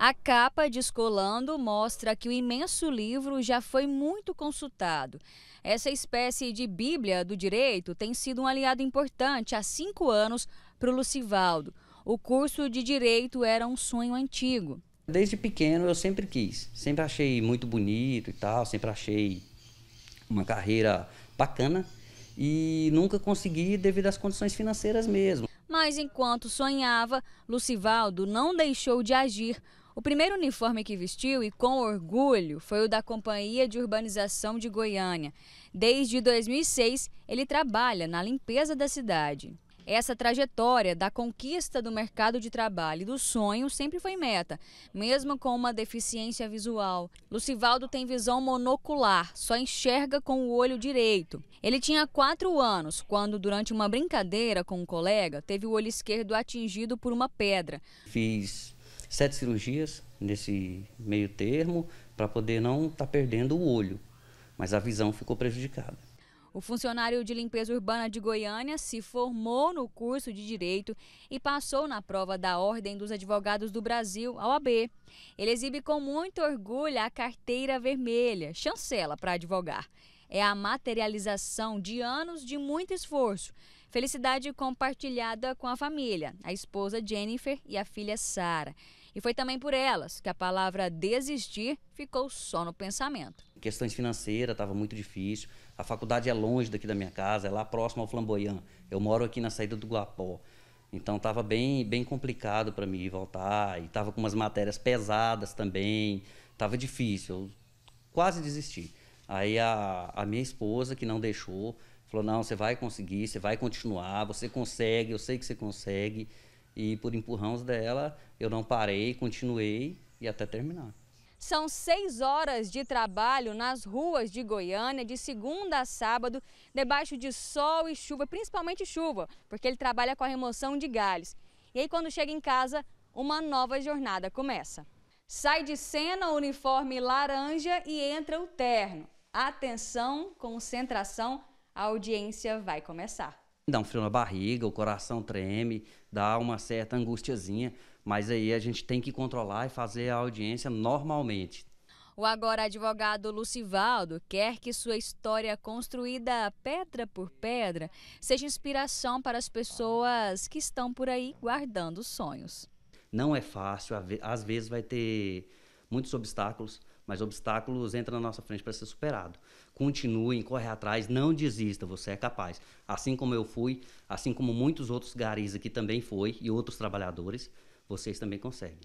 A capa descolando mostra que o imenso livro já foi muito consultado. Essa espécie de Bíblia do direito tem sido um aliado importante há cinco anos para o Lucivaldo. O curso de direito era um sonho antigo. Desde pequeno eu sempre quis, sempre achei muito bonito e tal, sempre achei uma carreira bacana e nunca consegui devido às condições financeiras mesmo. Mas enquanto sonhava, Lucivaldo não deixou de agir o primeiro uniforme que vestiu, e com orgulho, foi o da Companhia de Urbanização de Goiânia. Desde 2006, ele trabalha na limpeza da cidade. Essa trajetória da conquista do mercado de trabalho e do sonho sempre foi meta, mesmo com uma deficiência visual. Lucivaldo tem visão monocular, só enxerga com o olho direito. Ele tinha quatro anos quando, durante uma brincadeira com um colega, teve o olho esquerdo atingido por uma pedra. Fiz sete cirurgias nesse meio termo para poder não estar tá perdendo o olho, mas a visão ficou prejudicada. O funcionário de limpeza urbana de Goiânia se formou no curso de Direito e passou na prova da Ordem dos Advogados do Brasil, a OAB. Ele exibe com muito orgulho a carteira vermelha, chancela para advogar. É a materialização de anos de muito esforço. Felicidade compartilhada com a família, a esposa Jennifer e a filha Sara. E foi também por elas que a palavra desistir ficou só no pensamento. Questões financeiras estava muito difícil. A faculdade é longe daqui da minha casa, é lá próximo ao Flamboyant. Eu moro aqui na saída do Guapó. Então estava bem, bem complicado para mim voltar. E estava com umas matérias pesadas também. Estava difícil. Eu quase desisti. Aí a, a minha esposa, que não deixou, falou: não, você vai conseguir, você vai continuar, você consegue, eu sei que você consegue. E por empurrões dela, eu não parei, continuei e até terminar. São seis horas de trabalho nas ruas de Goiânia, de segunda a sábado, debaixo de sol e chuva, principalmente chuva, porque ele trabalha com a remoção de galhos. E aí, quando chega em casa, uma nova jornada começa. Sai de cena o uniforme laranja e entra o terno. Atenção, concentração, a audiência vai começar dá um frio na barriga, o coração treme, dá uma certa angustiazinha, mas aí a gente tem que controlar e fazer a audiência normalmente. O agora advogado Lucivaldo quer que sua história construída pedra por pedra seja inspiração para as pessoas que estão por aí guardando sonhos. Não é fácil, às vezes vai ter muitos obstáculos, mas obstáculos entram na nossa frente para ser superado. Continuem, corre atrás, não desista, você é capaz. Assim como eu fui, assim como muitos outros garis aqui também foi e outros trabalhadores, vocês também conseguem.